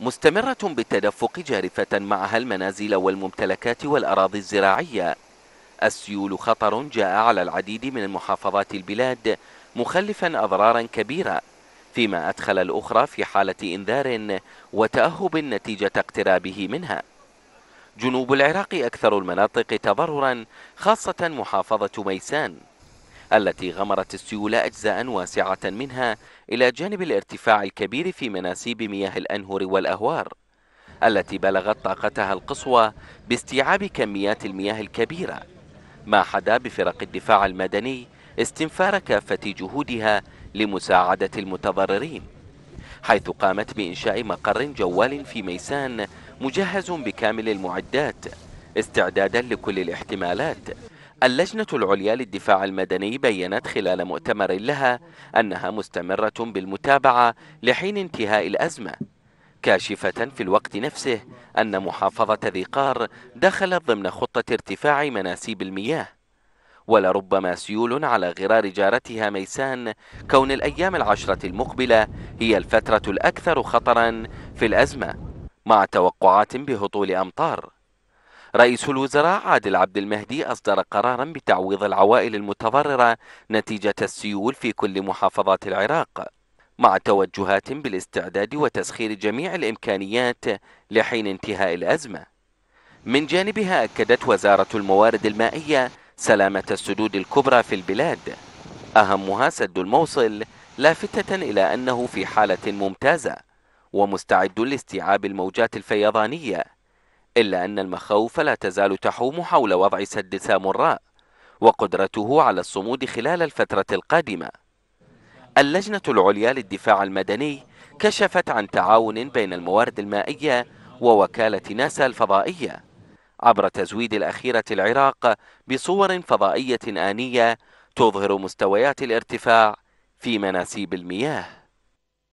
مستمرة بالتدفق جارفة معها المنازل والممتلكات والأراضي الزراعية السيول خطر جاء على العديد من محافظات البلاد مخلفا أضرارا كبيرة فيما أدخل الأخرى في حالة إنذار وتأهب نتيجة اقترابه منها جنوب العراق أكثر المناطق تضررا خاصة محافظة ميسان التي غمرت السيول أجزاء واسعة منها إلى جانب الارتفاع الكبير في مناسيب مياه الأنهر والأهوار التي بلغت طاقتها القصوى باستيعاب كميات المياه الكبيرة ما حدا بفرق الدفاع المدني استنفار كافة جهودها لمساعدة المتضررين حيث قامت بإنشاء مقر جوال في ميسان مجهز بكامل المعدات استعدادا لكل الاحتمالات اللجنة العليا للدفاع المدني بيّنت خلال مؤتمر لها أنها مستمرة بالمتابعة لحين انتهاء الأزمة كاشفة في الوقت نفسه أن محافظة ذي قار دخلت ضمن خطة ارتفاع مناسيب المياه ولربما سيول على غرار جارتها ميسان كون الأيام العشرة المقبلة هي الفترة الأكثر خطرا في الأزمة مع توقعات بهطول أمطار رئيس الوزراء عادل عبد المهدي أصدر قرارا بتعويض العوائل المتضررة نتيجة السيول في كل محافظات العراق مع توجهات بالاستعداد وتسخير جميع الإمكانيات لحين انتهاء الأزمة من جانبها أكدت وزارة الموارد المائية سلامة السدود الكبرى في البلاد أهمها سد الموصل لافتة إلى أنه في حالة ممتازة ومستعد لاستيعاب الموجات الفيضانية إلا أن المخاوف لا تزال تحوم حول وضع سد سامراء وقدرته على الصمود خلال الفترة القادمة اللجنة العليا للدفاع المدني كشفت عن تعاون بين الموارد المائية ووكالة ناسا الفضائية عبر تزويد الأخيرة العراق بصور فضائية آنية تظهر مستويات الارتفاع في مناسيب المياه